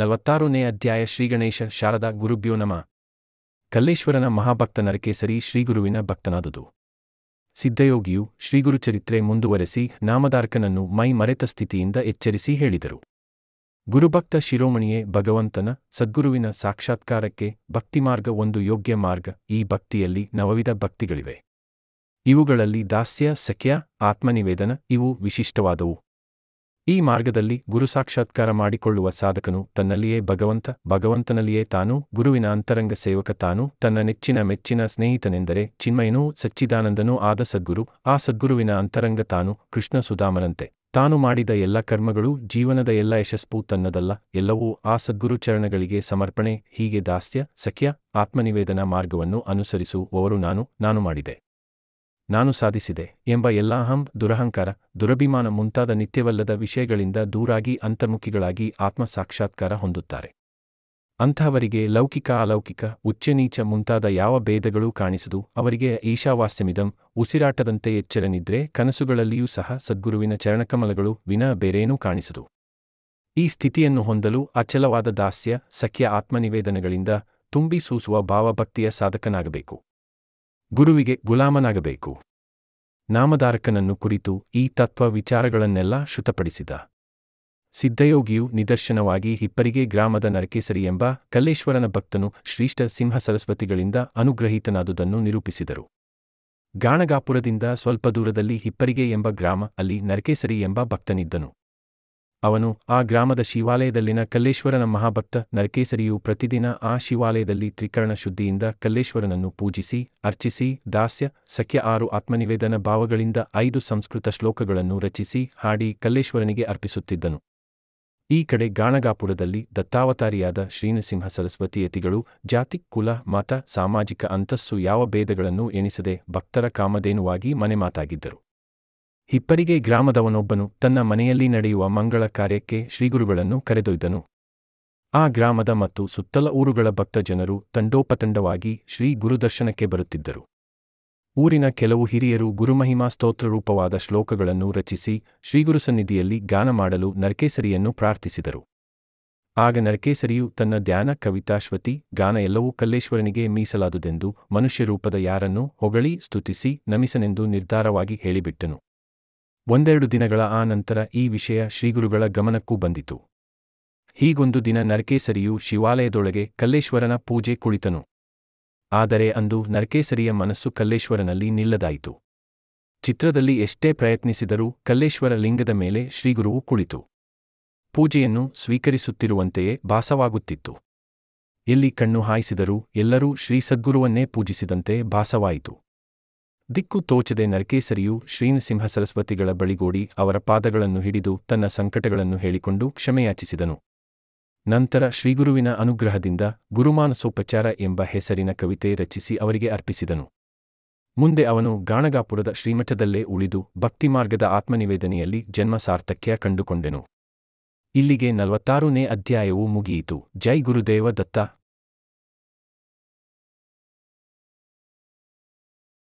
ನಲವತ್ತಾರನೇ ಅಧ್ಯಾಯ ಶ್ರೀಗಣೇಶ ಶಾರದಾ ಗುರುಭ್ಯೋ ನಮ ಕಲ್ಲೇಶ್ವರನ ಮಹಾಭಕ್ತ ನರಕೇಸರಿ ಶ್ರೀಗುರುವಿನ ಭಕ್ತನಾದುದು ಸಿದ್ಧಯೋಗಿಯು ಶ್ರೀಗುರುಚರಿತ್ರೆ ಮುಂದುವರೆಸಿ ನಾಮದಾರ್ಕನನ್ನು ಮೈ ಮರೆತ ಸ್ಥಿತಿಯಿಂದ ಎಚ್ಚರಿಸಿ ಹೇಳಿದರು ಗುರುಭಕ್ತ ಶಿರೋಮಣಿಯೇ ಭಗವಂತನ ಸದ್ಗುರುವಿನ ಸಾಕ್ಷಾತ್ಕಾರಕ್ಕೆ ಭಕ್ತಿಮಾರ್ಗ ಒಂದು ಯೋಗ್ಯ ಮಾರ್ಗ ಈ ಭಕ್ತಿಯಲ್ಲಿ ನವವಿಧ ಭಕ್ತಿಗಳಿವೆ ಇವುಗಳಲ್ಲಿ ದಾಸ್ಯ ಸಖ್ಯ ಆತ್ಮನಿವೇದನ ಇವು ವಿಶಿಷ್ಟವಾದವು ಈ ಮಾರ್ಗದಲ್ಲಿ ಗುರು ಸಾಕ್ಷಾತ್ಕಾರ ಮಾಡಿಕೊಳ್ಳುವ ಸಾಧಕನು ತನ್ನಲ್ಲಿಯೇ ಭಗವಂತ ಭಗವಂತನಲ್ಲಿಯೇ ತಾನು ಗುರುವಿನ ಅಂತರಂಗ ಸೇವಕ ತಾನು ತನ್ನ ನೆಚ್ಚಿನ ಮೆಚ್ಚಿನ ಸ್ನೇಹಿತನೆಂದರೆ ಚಿನ್ಮಯನೂ ಸಚ್ಚಿದಾನಂದನೂ ಆದ ಸದ್ಗುರು ಆ ಸದ್ಗುರುವಿನ ಅಂತರಂಗ ತಾನು ಕೃಷ್ಣ ಸುಧಾಮನಂತೆ ತಾನು ಮಾಡಿದ ಎಲ್ಲ ಕರ್ಮಗಳು ಜೀವನದ ಎಲ್ಲ ಯಶಸ್ಸೂ ತನ್ನದಲ್ಲ ಎಲ್ಲವೂ ಆ ಸದ್ಗುರು ಚರಣಗಳಿಗೆ ಸಮರ್ಪಣೆ ಹೀಗೆ ದಾಸ್ಯ ಸಖ್ಯ ಆತ್ಮನಿವೇದನ ಮಾರ್ಗವನ್ನು ಅನುಸರಿಸುವವರು ನಾನು ನಾನು ಮಾಡಿದೆ ನಾನು ಸಾಧಿಸಿದೆ ಎಂಬ ಎಲ್ಲಾಹಂ ದುರಹಂಕಾರ ದುರಭಿಮಾನ ಮುಂತಾದ ನಿತ್ಯವಲ್ಲದ ವಿಷಯಗಳಿಂದ ದೂರಾಗಿ ಅಂತರ್ಮುಖಿಗಳಾಗಿ ಆತ್ಮ ಸಾಕ್ಷಾತ್ಕಾರ ಹೊಂದುತ್ತಾರೆ ಅಂಥವರಿಗೆ ಲೌಕಿಕ ಅಲೌಕಿಕ ಉಚ್ಚನೀಚ ಮುಂತಾದ ಯಾವ ಭೇದಗಳೂ ಕಾಣಿಸದು ಅವರಿಗೆ ಈಶಾವಾಸ್ಯಮಿದಂ ಉಸಿರಾಟದಂತೆ ಎಚ್ಚರನಿದ್ರೆ ಕನಸುಗಳಲ್ಲಿಯೂ ಸಹ ಸದ್ಗುರುವಿನ ಚರಣಕಮಲಗಳು ವಿನ ಬೇರೇನೂ ಕಾಣಿಸದು ಈ ಸ್ಥಿತಿಯನ್ನು ಹೊಂದಲು ಅಚಲವಾದ ದಾಸ್ಯ ಸಖ್ಯ ಆತ್ಮನಿವೇದನಗಳಿಂದ ತುಂಬಿ ಸೂಸುವ ಭಾವಭಕ್ತಿಯ ಸಾಧಕನಾಗಬೇಕು ಗುರುವಿಗೆ ಗುಲಾಮನಾಗಬೇಕು ನಾಮಧಾರಕನನ್ನು ಕುರಿತು ಈ ತತ್ವ ವಿಚಾರಗಳನ್ನೆಲ್ಲ ಶುತಪಡಿಸಿದ ಸಿದ್ಧಯೋಗಿಯು ನಿದರ್ಶನವಾಗಿ ಹಿಪ್ಪರಿಗೆ ಗ್ರಾಮದ ನರಕೇಸರಿ ಎಂಬ ಕಲ್ಲೇಶ್ವರನ ಭಕ್ತನು ಶ್ರೀಷ್ಠ ಸಿಂಹ ಸರಸ್ವತಿಗಳಿಂದ ಅನುಗ್ರಹಿತನಾದುದನ್ನು ನಿರೂಪಿಸಿದರು ಗಾಣಗಾಪುರದಿಂದ ಸ್ವಲ್ಪ ದೂರದಲ್ಲಿ ಹಿಪ್ಪರಿಗೆ ಎಂಬ ಗ್ರಾಮ ಅಲ್ಲಿ ನರಕೇಸರಿ ಎಂಬ ಭಕ್ತನಿದ್ದನು ಅವನು ಆ ಗ್ರಾಮದ ಶಿವಾಲಯದಲ್ಲಿನ ಕಲ್ಲೇಶ್ವರನ ಮಹಾಭಕ್ತ ನರಕೇಸರಿಯು ಪ್ರತಿದಿನ ಆ ಶಿವಾಲಯದಲ್ಲಿ ತ್ರಿಕರಣ ಶುದ್ಧಿಯಿಂದ ಕಲ್ಲೇಶ್ವರನನ್ನು ಪೂಜಿಸಿ ಅರ್ಚಿಸಿ ದಾಸ್ಯ ಸಖ್ಯ ಆರು ಆತ್ಮನಿವೇದನ ಭಾವಗಳಿಂದ ಐದು ಸಂಸ್ಕೃತ ಶ್ಲೋಕಗಳನ್ನು ರಚಿಸಿ ಹಾಡಿ ಕಲ್ಲೇಶ್ವರನಿಗೆ ಅರ್ಪಿಸುತ್ತಿದ್ದನು ಈ ಕಡೆ ಗಾಣಗಾಪುರದಲ್ಲಿ ದತ್ತಾವತಾರಿಯಾದ ಶ್ರೀನಸಿಂಹ ಸರಸ್ವತಿಯತಿಗಳು ಜಾತಿ ಕುಲ ಮತ ಸಾಮಾಜಿಕ ಅಂತಸ್ಸು ಯಾವ ಭೇದಗಳನ್ನು ಎಣಿಸದೆ ಭಕ್ತರ ಕಾಮಧೇನುವಾಗಿ ಮನೆಮಾತಾಗಿದ್ದರು ಹಿಪ್ಪರಿಗೆ ಗ್ರಾಮದವನೊಬ್ಬನು ತನ್ನ ಮನೆಯಲ್ಲಿ ನಡೆಯುವ ಮಂಗಳ ಕಾರ್ಯಕ್ಕೆ ಶ್ರೀಗುರುಗಳನ್ನು ಕರೆದೊಯ್ದನು ಆ ಗ್ರಾಮದ ಮತ್ತು ಸುತ್ತಲ ಊರುಗಳ ಭಕ್ತ ಜನರು ತಂಡೋಪತಂಡವಾಗಿ ಶ್ರೀ ಗುರುದರ್ಶನಕ್ಕೆ ಬರುತ್ತಿದ್ದರು ಊರಿನ ಕೆಲವು ಹಿರಿಯರು ಗುರುಮಹಿಮಾ ಸ್ತೋತ್ರರೂಪವಾದ ಶ್ಲೋಕಗಳನ್ನು ರಚಿಸಿ ಶ್ರೀಗುರು ಸನ್ನಿಧಿಯಲ್ಲಿ ಗಾನ ಮಾಡಲು ನರಕೇಸರಿಯನ್ನು ಪ್ರಾರ್ಥಿಸಿದರು ಆಗ ನರಕೇಸರಿಯು ತನ್ನ ಧ್ಯಾನ ಕವಿತಾಶ್ವತಿ ಗಾನ ಎಲ್ಲವೂ ಕಲ್ಲೇಶ್ವರನಿಗೆ ಮೀಸಲಾದುದೆಂದು ಮನುಷ್ಯರೂಪದ ಯಾರನ್ನೂ ಹೊಗಳಿ ಸ್ತುತಿಸಿ ನಮಿಸನೆಂದು ನಿರ್ಧಾರವಾಗಿ ಹೇಳಿಬಿಟ್ಟನು ಒಂದೆರಡು ದಿನಗಳ ಆ ನಂತರ ಈ ವಿಷಯ ಶ್ರೀಗುರುಗಳ ಗಮನಕ್ಕೂ ಬಂದಿತು ಹೀಗೊಂದು ದಿನ ನರಕೇಸರಿಯು ಶಿವಾಲಯದೊಳಗೆ ಕಲ್ಲೇಶ್ವರನ ಪೂಜೆ ಕುಳಿತನು ಆದರೆ ಅಂದು ನರಕೇಸರಿಯ ಮನಸ್ಸು ಕಲ್ಲೇಶ್ವರನಲ್ಲಿ ನಿಲ್ಲದಾಯಿತು ಚಿತ್ರದಲ್ಲಿ ಎಷ್ಟೇ ಪ್ರಯತ್ನಿಸಿದರೂ ಕಲ್ಲೇಶ್ವರ ಲಿಂಗದ ಮೇಲೆ ಶ್ರೀಗುರುವು ಕುಳಿತು ಪೂಜೆಯನ್ನು ಸ್ವೀಕರಿಸುತ್ತಿರುವಂತೆಯೇ ಭಾಸವಾಗುತ್ತಿತ್ತು ಎಲ್ಲಿ ಕಣ್ಣು ಹಾಯಿಸಿದರೂ ಎಲ್ಲರೂ ಶ್ರೀ ಸದ್ಗುರುವನ್ನೇ ಪೂಜಿಸಿದಂತೆ ಭಾಸವಾಯಿತು ದಿಕ್ಕು ತೋಚದೆ ನರಕೇಸರಿಯು ಶ್ರೀನಸಿಂಹ ಸರಸ್ವತಿಗಳ ಬಳಿಗೋಡಿ ಅವರ ಪಾದಗಳನ್ನು ಹಿಡಿದು ತನ್ನ ಸಂಕಟಗಳನ್ನು ಹೇಳಿಕೊಂಡು ಕ್ಷಮೆಯಾಚಿಸಿದನು ನಂತರ ಶ್ರೀಗುರುವಿನ ಅನುಗ್ರಹದಿಂದ ಗುರುಮಾನಸೋಪಚಾರ ಎಂಬ ಹೆಸರಿನ ಕವಿತೆ ರಚಿಸಿ ಅವರಿಗೆ ಅರ್ಪಿಸಿದನು ಮುಂದೆ ಅವನು ಗಾಣಗಾಪುರದ ಶ್ರೀಮಠದಲ್ಲೇ ಉಳಿದು ಭಕ್ತಿಮಾರ್ಗದ ಆತ್ಮನಿವೇದನೆಯಲ್ಲಿ ಜನ್ಮ ಸಾರ್ಥಕ್ಯ ಕಂಡುಕೊಂಡೆನು ಇಲ್ಲಿಗೆ ನಲವತ್ತಾರನೇ ಅಧ್ಯಾಯವು ಮುಗಿಯಿತು ಜೈ ಗುರುದೇವ ದತ್ತ